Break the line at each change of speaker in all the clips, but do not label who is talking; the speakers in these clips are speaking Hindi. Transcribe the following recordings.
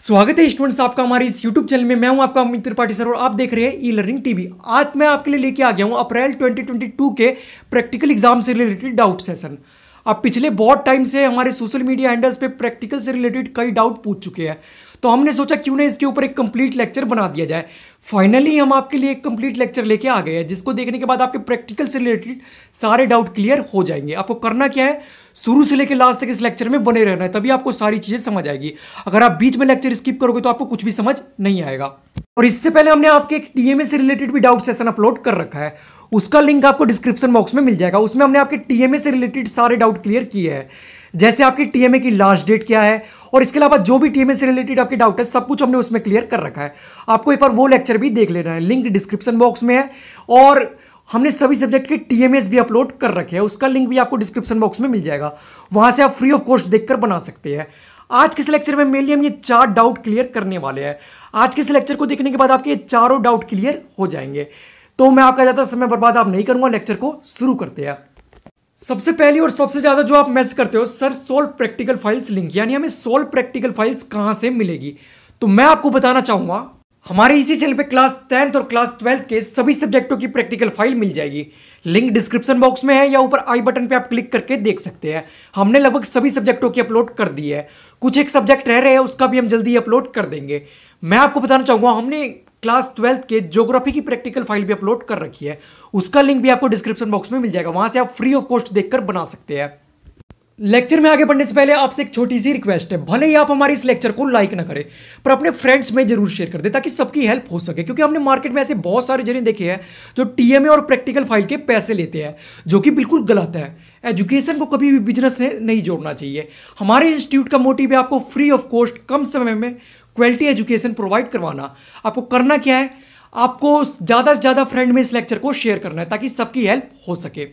स्वागत है स्टूडेंट्स आपका हमारे इस यूट्यूब चैनल में मैं हूं आपका अमित त्रिपाठी सर और आप देख रहे हैं ई लर्निंग टीवी आज मैं आपके लिए लेके आ गया हूं अप्रैल 2022 के प्रैक्टिकल एग्जाम से रिलेटेड डाउट सेशन अब पिछले बहुत टाइम से हमारे सोशल मीडिया हैंडल्स पे प्रैक्टिकल से रिलेटेड कई डाउट पूछ चुके हैं तो हमने सोचा क्यों ना इसके ऊपर एक कंप्लीट लेक्चर बना दिया जाए फाइनली हम आपके लिए एक कंप्लीट लेक्चर लेके आ गए हैं जिसको देखने के बाद आपके प्रैक्टिकल से रिलेटेड सारे डाउट क्लियर हो जाएंगे आपको करना क्या है शुरू से लेकर लास्ट तक इस लेक्चर में बने रहना है तभी आपको सारी चीज़ें समझ आएगी अगर आप बीच में लेक्चर स्किप करोगे तो आपको कुछ भी समझ नहीं आएगा और इससे पहले हमने आपके एक टीएमए से रिलेटेड भी डाउट सेशन अपलोड कर रखा है उसका लिंक आपको डिस्क्रिप्शन बॉक्स में मिल जाएगा उसमें हमने आपके टीएमए से रिलेटेड सारे डाउट क्लियर किए हैं जैसे आपकी टीएमए की लास्ट डेट क्या है और इसके अलावा जो भी टीएमए से रिलेटेड आपके डाउट है सब कुछ हमने उसमें क्लियर कर रखा है आपको एक बार वो लेक्चर भी देख लेना है लिंक डिस्क्रिप्शन बॉक्स में है और हमने सभी सब्जेक्ट के टीएमएस भी अपलोड कर रखे हैं उसका लिंक भी आपको डिस्क्रिप्शन बॉक्स में मिल जाएगा वहां से आप फ्री ऑफ कॉस्ट देखकर बना सकते हैं आज के इस लेक्चर में मेनली हम ये चार डाउट क्लियर करने वाले हैं आज के इस लेक्चर को देखने के बाद आपके ये चारों डाउट क्लियर हो जाएंगे तो मैं आपका ज़्यादा समय बर्बाद आप नहीं करूंगा लेक्चर को शुरू करते हैं सबसे पहली और सबसे ज्यादा जो आप मैसेज करते हो sir SOL practical files link यानी हमें सोल प्रैक्टिकल फाइल्स कहां से मिलेगी तो मैं आपको बताना चाहूंगा हमारे इसी चैनल पे क्लास टेंथ और क्लास ट्वेल्थ के सभी सब्जेक्टों की प्रैक्टिकल फाइल मिल जाएगी लिंक डिस्क्रिप्शन बॉक्स में है या ऊपर आई बटन पे आप क्लिक करके देख सकते हैं हमने लगभग सभी सब्जेक्टों की अपलोड कर दी है कुछ एक सब्जेक्ट रह रहे हैं उसका भी हम जल्दी अपलोड कर देंगे मैं आपको बताना चाहूंगा हमने क्लास ट्वेल्थ के ज्योग्राफी की प्रैक्टिकल फाइल भी अपलोड कर रखी है उसका लिंक भी आपको डिस्क्रिप्शन बॉक्स में मिल जाएगा वहां से आप फ्री ऑफ कॉस्ट देखकर बना सकते हैं लेक्चर में आगे बढ़ने से पहले आपसे एक छोटी सी रिक्वेस्ट है भले ही आप हमारे इस लेक्चर को लाइक ना करें पर अपने फ्रेंड्स में जरूर शेयर कर दें ताकि सबकी हेल्प हो सके क्योंकि हमने मार्केट में ऐसे बहुत सारे जने देखे हैं जो टीएमए और प्रैक्टिकल फाइल के पैसे लेते हैं जो कि बिल्कुल गलत है एजुकेशन को कभी भी बिजनेस नहीं जोड़ना चाहिए हमारे इंस्टीट्यूट का मोटिव है आपको फ्री ऑफ कॉस्ट कम समय में क्वालिटी एजुकेशन प्रोवाइड करवाना आपको करना क्या है आपको ज़्यादा से ज़्यादा फ्रेंड में इस लेक्चर को शेयर करना है ताकि सबकी हेल्प हो सके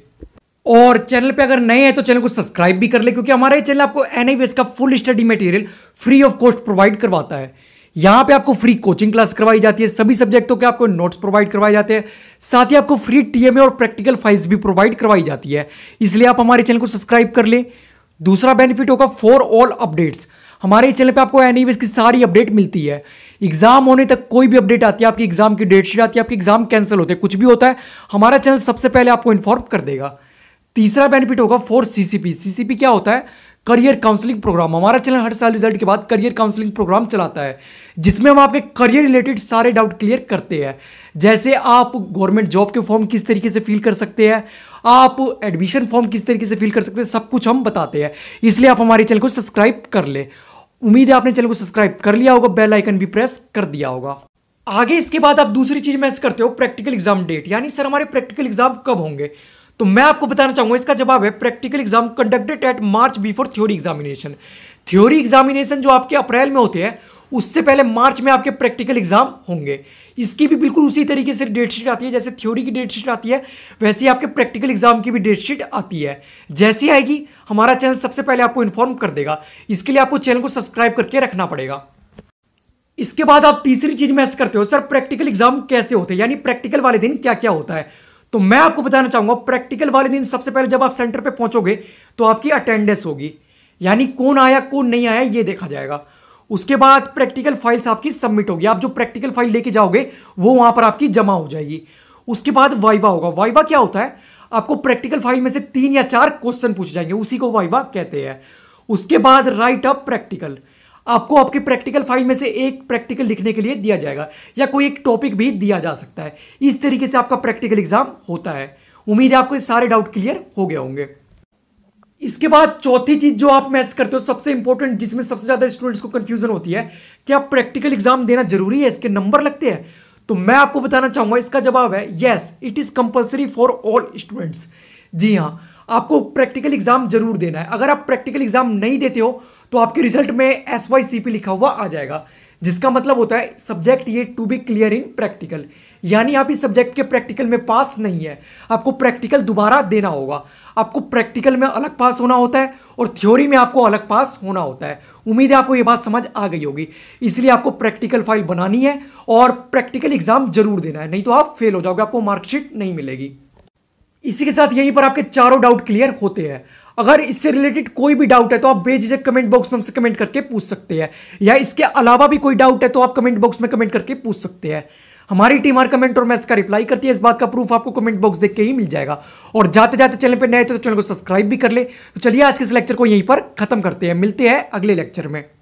और चैनल पे अगर नए हैं तो चैनल को सब्सक्राइब भी कर ले क्योंकि हमारा ये चैनल आपको एन का full study material free of cost provide करवाता है यहाँ पे आपको फ्री कोचिंग क्लास करवाई जाती है सभी सब्जेक्टों के आपको नोट्स प्रोवाइड करवाए जाते हैं साथ ही आपको फ्री टीएमए और प्रैक्टिकल फाइल्स भी प्रोवाइड करवाई जाती है इसलिए आप हमारे चैनल को सब्सक्राइब कर लें दूसरा बेनिफिट होगा फॉर ऑल अपडेट्स हमारे चैनल पे आपको एन की सारी अपडेट मिलती है एग्जाम होने तक कोई भी अपडेट आती है आपकी एग्जाम की डेट शीट आती है आपके एग्जाम कैंसिल होते हैं कुछ भी होता है हमारा चैनल सबसे पहले आपको इन्फॉर्म कर देगा तीसरा बेनिफिट होगा फोर सीसीपी सीसीपी क्या होता है करियर काउंसलिंग प्रोग्राम हमारा चैनल हर साल रिजल्ट के बाद करियर काउंसलिंग प्रोग्राम चलाता है जिसमें हम आपके करियर रिलेटेड सारे डाउट क्लियर करते हैं जैसे आप गवर्नमेंट जॉब के फॉर्म किस तरीके से फिल कर सकते हैं आप एडमिशन फॉर्म किस तरीके से फिल कर सकते हैं सब कुछ हम बताते हैं इसलिए आप हमारे चैनल को सब्सक्राइब कर ले उम्मीद है आपने चैनल को सब्सक्राइब कर लिया होगा बेल आइकन भी प्रेस कर दिया होगा आगे इसके बाद आप दूसरी चीज मैसेज करते हो प्रैक्टिकल एग्जाम डेट यानी सर हमारे प्रैक्टिकल एग्जाम कब होंगे तो मैं आपको बताना चाहूंगा इसका जवाब है practical exam conducted at March before theory examination theory examination जो आपके अप्रैल में होते हैं उससे पहले मार्च में आपके प्रैक्टिकल एग्जाम होंगे इसकी भी बिल्कुल उसी तरीके से डेट शीट आती है जैसे थ्योरी की डेट शीट आती है वैसे ही आपके प्रैक्टिकल एग्जाम की भी डेट शीट आती है जैसी आएगी हमारा चैनल सबसे पहले आपको इन्फॉर्म कर देगा इसके लिए आपको चैनल को सब्सक्राइब करके रखना पड़ेगा इसके बाद आप तीसरी चीज मैस करते हो सर प्रैक्टिकल एग्जाम कैसे होते हैं यानी प्रैक्टिकल वाले दिन क्या क्या होता है तो मैं आपको बताना चाहूंगा प्रैक्टिकल वाले दिन सबसे पहले जब आप सेंटर पर पहुंचोगे तो आपकी अटेंडेंस होगी यानी कौन आया कौन नहीं आया ये देखा जाएगा उसके बाद प्रैक्टिकल फाइल्स आपकी सबमिट होगी आप जो प्रैक्टिकल फाइल लेके जाओगे वो वहां पर आपकी जमा हो जाएगी उसके बाद वाइवा होगा वाइवा क्या होता है आपको प्रैक्टिकल फाइल में से तीन या चार क्वेश्चन पूछे जाएंगे उसी को वाइवा कहते हैं उसके बाद राइट अप प्रैक्टिकल आपको आपके प्रैक्टिकल फाइल में से एक प्रैक्टिकल लिखने के लिए दिया जाएगा या कोई एक टॉपिक भी दिया जा सकता है इस तरीके से आपका प्रैक्टिकल एग्जाम होता है उम्मीद है आपको सारे डाउट क्लियर हो गए होंगे इसके बाद चौथी चीज जो आप मैथ्स करते हो सबसे इंपॉर्टेंट जिसमें सबसे ज्यादा स्टूडेंट्स को कंफ्यूजन होती है कि आप प्रैक्टिकल एग्जाम देना जरूरी है इसके नंबर लगते हैं तो मैं आपको बताना चाहूंगा इसका जवाब है yes it is compulsory for all students जी हाँ आपको प्रैक्टिकल एग्जाम जरूर देना है अगर आप प्रैक्टिकल एग्जाम नहीं देते हो तो आपके रिजल्ट में एस वाई सी पी लिखा हुआ आ जाएगा जिसका मतलब होता है सब्जेक्ट ये to be clear in practical यानी आप इस सब्जेक्ट के प्रैक्टिकल में पास नहीं है आपको प्रैक्टिकल दोबारा देना होगा आपको प्रैक्टिकल में अलग पास होना होता है और थ्योरी में आपको अलग पास होना होता है उम्मीद है आपको ये बात समझ आ गई होगी इसलिए आपको प्रैक्टिकल फाइल बनानी है और प्रैक्टिकल एग्जाम जरूर देना है नहीं तो आप फेल हो जाओगे आपको मार्कशीट नहीं मिलेगी इसी के साथ यहीं पर आपके चारों डाउट क्लियर होते हैं अगर इससे रिलेटेड कोई भी डाउट है तो आप बेझिझक कमेंट बॉक्स में हमसे कमेंट करके पूछ सकते हैं या इसके अलावा भी कोई डाउट है तो आप कमेंट बॉक्स में कमेंट करके पूछ सकते हैं हमारी टीम हर कमेंट और मैं इसका रिप्लाई करती है इस बात का प्रूफ आपको कमेंट बॉक्स देख के ही मिल जाएगा और जाते जाते चैनल पर नए थे तो चैनल को सब्सक्राइब भी कर ले तो चलिए आज के इस लेक्चर को यहीं पर खत्म करते हैं मिलते हैं अगले लेक्चर में